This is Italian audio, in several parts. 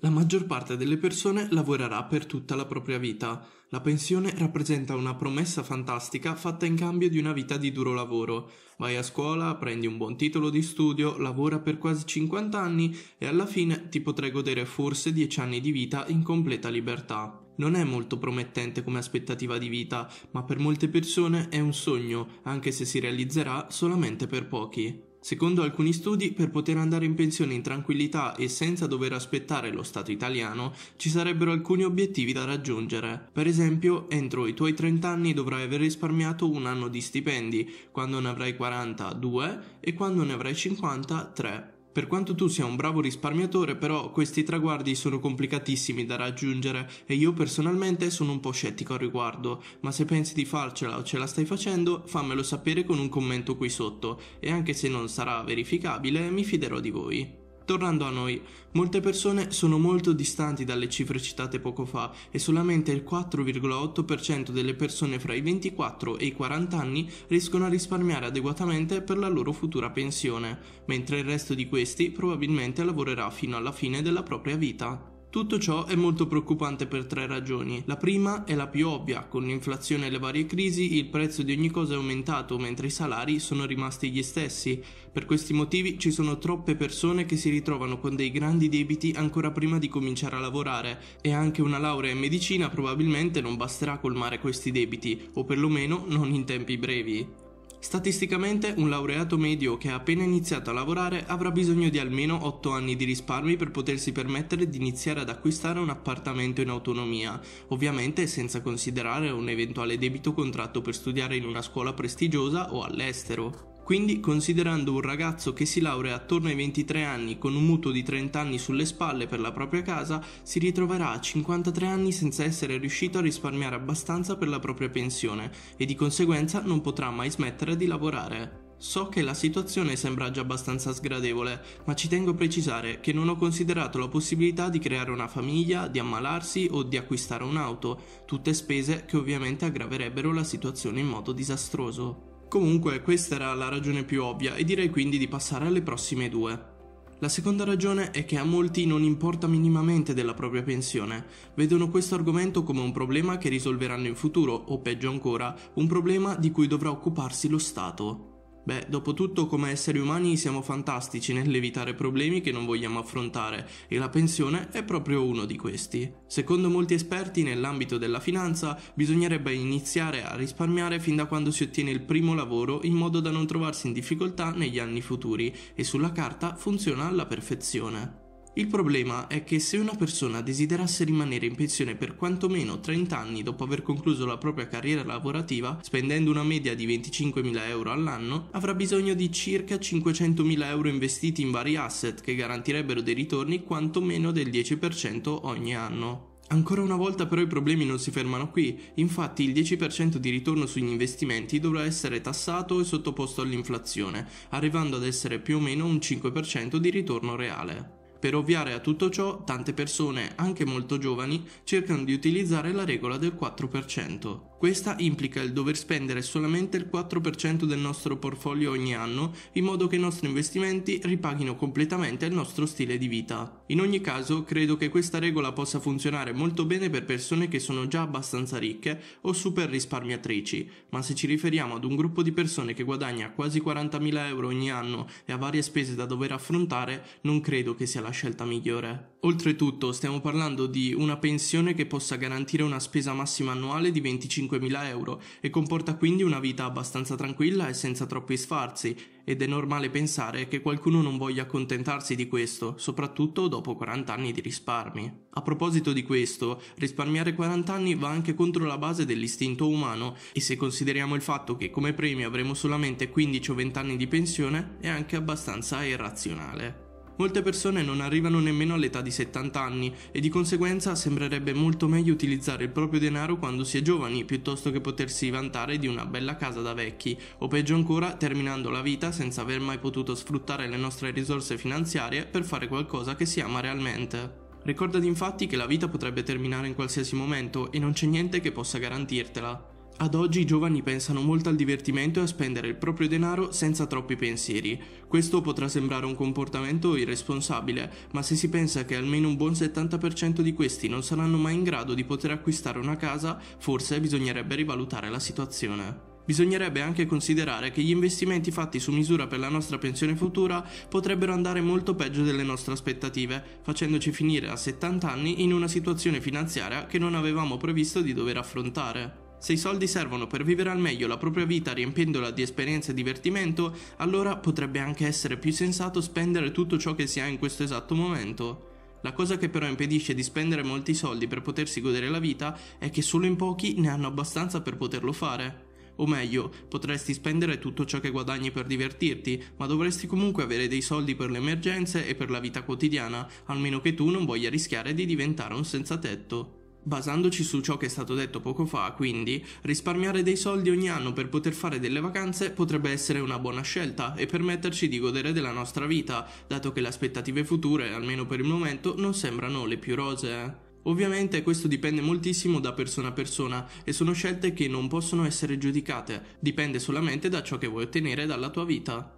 La maggior parte delle persone lavorerà per tutta la propria vita. La pensione rappresenta una promessa fantastica fatta in cambio di una vita di duro lavoro. Vai a scuola, prendi un buon titolo di studio, lavora per quasi 50 anni e alla fine ti potrai godere forse 10 anni di vita in completa libertà. Non è molto promettente come aspettativa di vita, ma per molte persone è un sogno, anche se si realizzerà solamente per pochi. Secondo alcuni studi, per poter andare in pensione in tranquillità e senza dover aspettare lo Stato italiano, ci sarebbero alcuni obiettivi da raggiungere. Per esempio, entro i tuoi 30 anni dovrai aver risparmiato un anno di stipendi, quando ne avrai 40, 2 e quando ne avrai 50, 3. Per quanto tu sia un bravo risparmiatore, però questi traguardi sono complicatissimi da raggiungere e io personalmente sono un po' scettico al riguardo, ma se pensi di farcela o ce la stai facendo, fammelo sapere con un commento qui sotto e anche se non sarà verificabile, mi fiderò di voi. Tornando a noi, molte persone sono molto distanti dalle cifre citate poco fa e solamente il 4,8% delle persone fra i 24 e i 40 anni riescono a risparmiare adeguatamente per la loro futura pensione, mentre il resto di questi probabilmente lavorerà fino alla fine della propria vita. Tutto ciò è molto preoccupante per tre ragioni. La prima è la più ovvia, con l'inflazione e le varie crisi il prezzo di ogni cosa è aumentato mentre i salari sono rimasti gli stessi. Per questi motivi ci sono troppe persone che si ritrovano con dei grandi debiti ancora prima di cominciare a lavorare e anche una laurea in medicina probabilmente non basterà a colmare questi debiti, o perlomeno non in tempi brevi. Statisticamente un laureato medio che ha appena iniziato a lavorare avrà bisogno di almeno 8 anni di risparmi per potersi permettere di iniziare ad acquistare un appartamento in autonomia, ovviamente senza considerare un eventuale debito contratto per studiare in una scuola prestigiosa o all'estero. Quindi, considerando un ragazzo che si laurea attorno ai 23 anni con un mutuo di 30 anni sulle spalle per la propria casa, si ritroverà a 53 anni senza essere riuscito a risparmiare abbastanza per la propria pensione e di conseguenza non potrà mai smettere di lavorare. So che la situazione sembra già abbastanza sgradevole, ma ci tengo a precisare che non ho considerato la possibilità di creare una famiglia, di ammalarsi o di acquistare un'auto, tutte spese che ovviamente aggraverebbero la situazione in modo disastroso. Comunque questa era la ragione più ovvia e direi quindi di passare alle prossime due. La seconda ragione è che a molti non importa minimamente della propria pensione, vedono questo argomento come un problema che risolveranno in futuro o peggio ancora, un problema di cui dovrà occuparsi lo Stato. Beh, dopo tutto come esseri umani siamo fantastici nell'evitare problemi che non vogliamo affrontare e la pensione è proprio uno di questi. Secondo molti esperti nell'ambito della finanza bisognerebbe iniziare a risparmiare fin da quando si ottiene il primo lavoro in modo da non trovarsi in difficoltà negli anni futuri e sulla carta funziona alla perfezione. Il problema è che se una persona desiderasse rimanere in pensione per quantomeno 30 anni dopo aver concluso la propria carriera lavorativa, spendendo una media di 25.000 euro all'anno, avrà bisogno di circa 500.000 euro investiti in vari asset che garantirebbero dei ritorni quantomeno del 10% ogni anno. Ancora una volta però i problemi non si fermano qui, infatti il 10% di ritorno sugli investimenti dovrà essere tassato e sottoposto all'inflazione, arrivando ad essere più o meno un 5% di ritorno reale. Per ovviare a tutto ciò, tante persone, anche molto giovani, cercano di utilizzare la regola del 4%. Questa implica il dover spendere solamente il 4% del nostro portfolio ogni anno in modo che i nostri investimenti ripaghino completamente il nostro stile di vita. In ogni caso, credo che questa regola possa funzionare molto bene per persone che sono già abbastanza ricche o super risparmiatrici, ma se ci riferiamo ad un gruppo di persone che guadagna quasi 40.000 euro ogni anno e ha varie spese da dover affrontare, non credo che sia la scelta migliore. Oltretutto, stiamo parlando di una pensione che possa garantire una spesa massima annuale di 25 5.000 euro e comporta quindi una vita abbastanza tranquilla e senza troppi sfarzi, ed è normale pensare che qualcuno non voglia accontentarsi di questo, soprattutto dopo 40 anni di risparmi. A proposito di questo, risparmiare 40 anni va anche contro la base dell'istinto umano e se consideriamo il fatto che come premio avremo solamente 15 o 20 anni di pensione, è anche abbastanza irrazionale molte persone non arrivano nemmeno all'età di 70 anni e di conseguenza sembrerebbe molto meglio utilizzare il proprio denaro quando si è giovani piuttosto che potersi vantare di una bella casa da vecchi o peggio ancora terminando la vita senza aver mai potuto sfruttare le nostre risorse finanziarie per fare qualcosa che si ama realmente. Ricordati infatti che la vita potrebbe terminare in qualsiasi momento e non c'è niente che possa garantirtela. Ad oggi i giovani pensano molto al divertimento e a spendere il proprio denaro senza troppi pensieri. Questo potrà sembrare un comportamento irresponsabile, ma se si pensa che almeno un buon 70% di questi non saranno mai in grado di poter acquistare una casa, forse bisognerebbe rivalutare la situazione. Bisognerebbe anche considerare che gli investimenti fatti su misura per la nostra pensione futura potrebbero andare molto peggio delle nostre aspettative, facendoci finire a 70 anni in una situazione finanziaria che non avevamo previsto di dover affrontare. Se i soldi servono per vivere al meglio la propria vita riempiendola di esperienze e divertimento, allora potrebbe anche essere più sensato spendere tutto ciò che si ha in questo esatto momento. La cosa che però impedisce di spendere molti soldi per potersi godere la vita è che solo in pochi ne hanno abbastanza per poterlo fare. O meglio, potresti spendere tutto ciò che guadagni per divertirti, ma dovresti comunque avere dei soldi per le emergenze e per la vita quotidiana, almeno che tu non voglia rischiare di diventare un senza tetto. Basandoci su ciò che è stato detto poco fa, quindi, risparmiare dei soldi ogni anno per poter fare delle vacanze potrebbe essere una buona scelta e permetterci di godere della nostra vita, dato che le aspettative future, almeno per il momento, non sembrano le più rosee. Ovviamente questo dipende moltissimo da persona a persona e sono scelte che non possono essere giudicate, dipende solamente da ciò che vuoi ottenere dalla tua vita.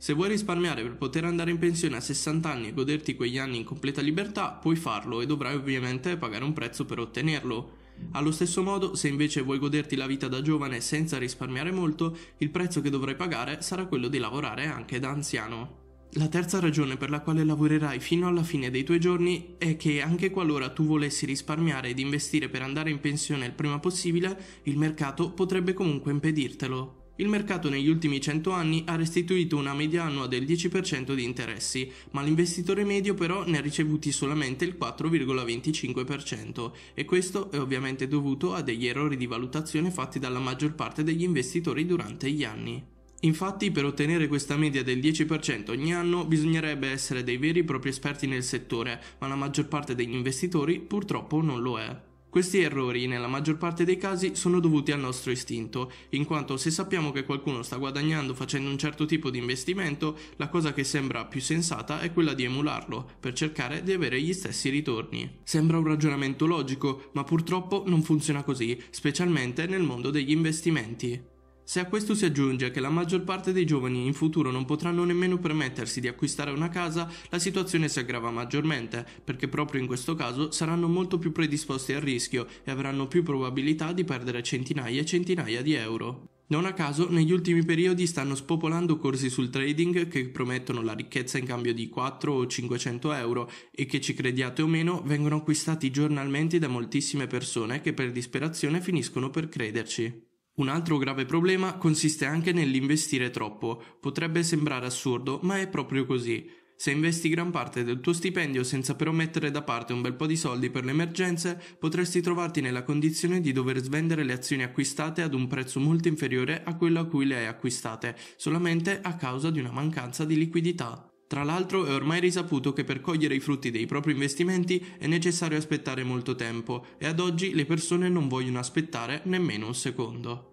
Se vuoi risparmiare per poter andare in pensione a 60 anni e goderti quegli anni in completa libertà, puoi farlo e dovrai ovviamente pagare un prezzo per ottenerlo. Allo stesso modo, se invece vuoi goderti la vita da giovane senza risparmiare molto, il prezzo che dovrai pagare sarà quello di lavorare anche da anziano. La terza ragione per la quale lavorerai fino alla fine dei tuoi giorni è che anche qualora tu volessi risparmiare ed investire per andare in pensione il prima possibile, il mercato potrebbe comunque impedirtelo. Il mercato negli ultimi 100 anni ha restituito una media annua del 10% di interessi, ma l'investitore medio però ne ha ricevuti solamente il 4,25% e questo è ovviamente dovuto a degli errori di valutazione fatti dalla maggior parte degli investitori durante gli anni. Infatti per ottenere questa media del 10% ogni anno bisognerebbe essere dei veri e propri esperti nel settore, ma la maggior parte degli investitori purtroppo non lo è. Questi errori, nella maggior parte dei casi, sono dovuti al nostro istinto, in quanto se sappiamo che qualcuno sta guadagnando facendo un certo tipo di investimento, la cosa che sembra più sensata è quella di emularlo, per cercare di avere gli stessi ritorni. Sembra un ragionamento logico, ma purtroppo non funziona così, specialmente nel mondo degli investimenti. Se a questo si aggiunge che la maggior parte dei giovani in futuro non potranno nemmeno permettersi di acquistare una casa, la situazione si aggrava maggiormente, perché proprio in questo caso saranno molto più predisposti al rischio e avranno più probabilità di perdere centinaia e centinaia di euro. Non a caso, negli ultimi periodi stanno spopolando corsi sul trading che promettono la ricchezza in cambio di 4 o 500 euro e che, ci crediate o meno, vengono acquistati giornalmente da moltissime persone che per disperazione finiscono per crederci. Un altro grave problema consiste anche nell'investire troppo. Potrebbe sembrare assurdo, ma è proprio così. Se investi gran parte del tuo stipendio senza però mettere da parte un bel po' di soldi per le emergenze, potresti trovarti nella condizione di dover svendere le azioni acquistate ad un prezzo molto inferiore a quello a cui le hai acquistate, solamente a causa di una mancanza di liquidità. Tra l'altro è ormai risaputo che per cogliere i frutti dei propri investimenti è necessario aspettare molto tempo e ad oggi le persone non vogliono aspettare nemmeno un secondo.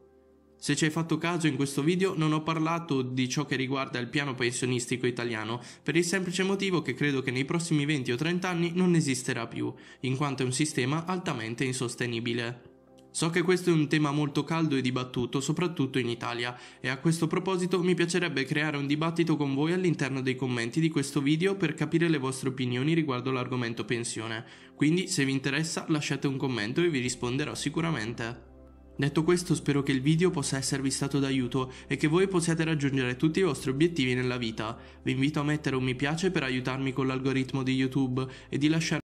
Se ci hai fatto caso in questo video non ho parlato di ciò che riguarda il piano pensionistico italiano per il semplice motivo che credo che nei prossimi 20 o 30 anni non esisterà più, in quanto è un sistema altamente insostenibile. So che questo è un tema molto caldo e dibattuto, soprattutto in Italia, e a questo proposito mi piacerebbe creare un dibattito con voi all'interno dei commenti di questo video per capire le vostre opinioni riguardo l'argomento pensione. Quindi se vi interessa lasciate un commento e vi risponderò sicuramente. Detto questo spero che il video possa esservi stato d'aiuto e che voi possiate raggiungere tutti i vostri obiettivi nella vita. Vi invito a mettere un mi piace per aiutarmi con l'algoritmo di YouTube e di lasciare